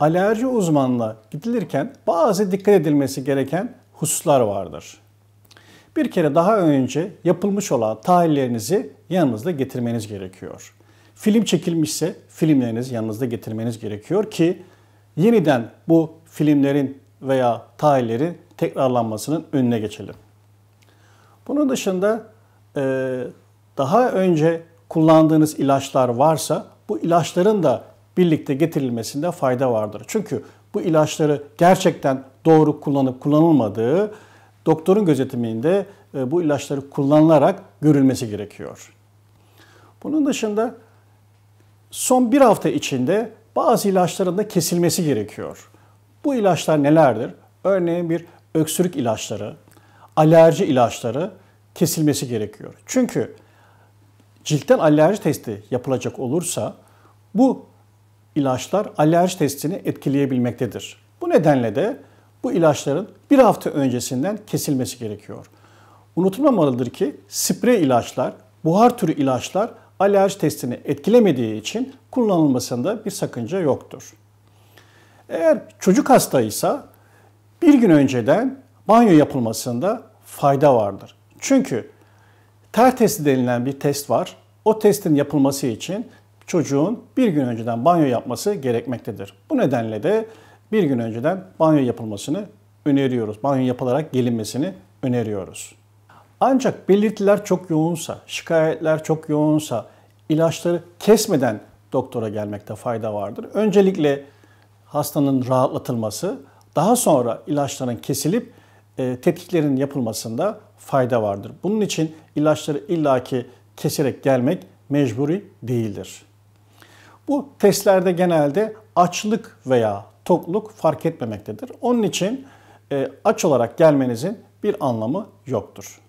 alerji uzmanına gidilirken bazı dikkat edilmesi gereken hususlar vardır. Bir kere daha önce yapılmış olan tahlillerinizi yanınızda getirmeniz gerekiyor. Film çekilmişse filmlerinizi yanınızda getirmeniz gerekiyor ki yeniden bu filmlerin veya tahlillerin tekrarlanmasının önüne geçelim. Bunun dışında e, daha önce kullandığınız ilaçlar varsa bu ilaçların da birlikte getirilmesinde fayda vardır. Çünkü bu ilaçları gerçekten doğru kullanıp kullanılmadığı doktorun gözetiminde e, bu ilaçları kullanılarak görülmesi gerekiyor. Bunun dışında son bir hafta içinde bazı ilaçların da kesilmesi gerekiyor. Bu ilaçlar nelerdir? Örneğin bir öksürük ilaçları, alerji ilaçları kesilmesi gerekiyor. Çünkü ciltten alerji testi yapılacak olursa bu ilaçlar alerji testini etkileyebilmektedir. Bu nedenle de bu ilaçların bir hafta öncesinden kesilmesi gerekiyor. Unutulmamalıdır ki sprey ilaçlar, buhar türü ilaçlar alerji testini etkilemediği için kullanılmasında bir sakınca yoktur. Eğer çocuk hastaysa bir gün önceden banyo yapılmasında fayda vardır. Çünkü ter testi denilen bir test var. O testin yapılması için çocuğun bir gün önceden banyo yapması gerekmektedir. Bu nedenle de bir gün önceden banyo yapılmasını öneriyoruz. Banyo yapılarak gelinmesini öneriyoruz. Ancak belirtiler çok yoğunsa, şikayetler çok yoğunsa ilaçları kesmeden doktora gelmekte fayda vardır. Öncelikle hastanın rahatlatılması, daha sonra ilaçların kesilip e, tetkiklerin yapılmasında fayda vardır. Bunun için ilaçları illaki keserek gelmek mecburi değildir. Bu testlerde genelde açlık veya tokluk fark etmemektedir. Onun için e, aç olarak gelmenizin bir anlamı yoktur.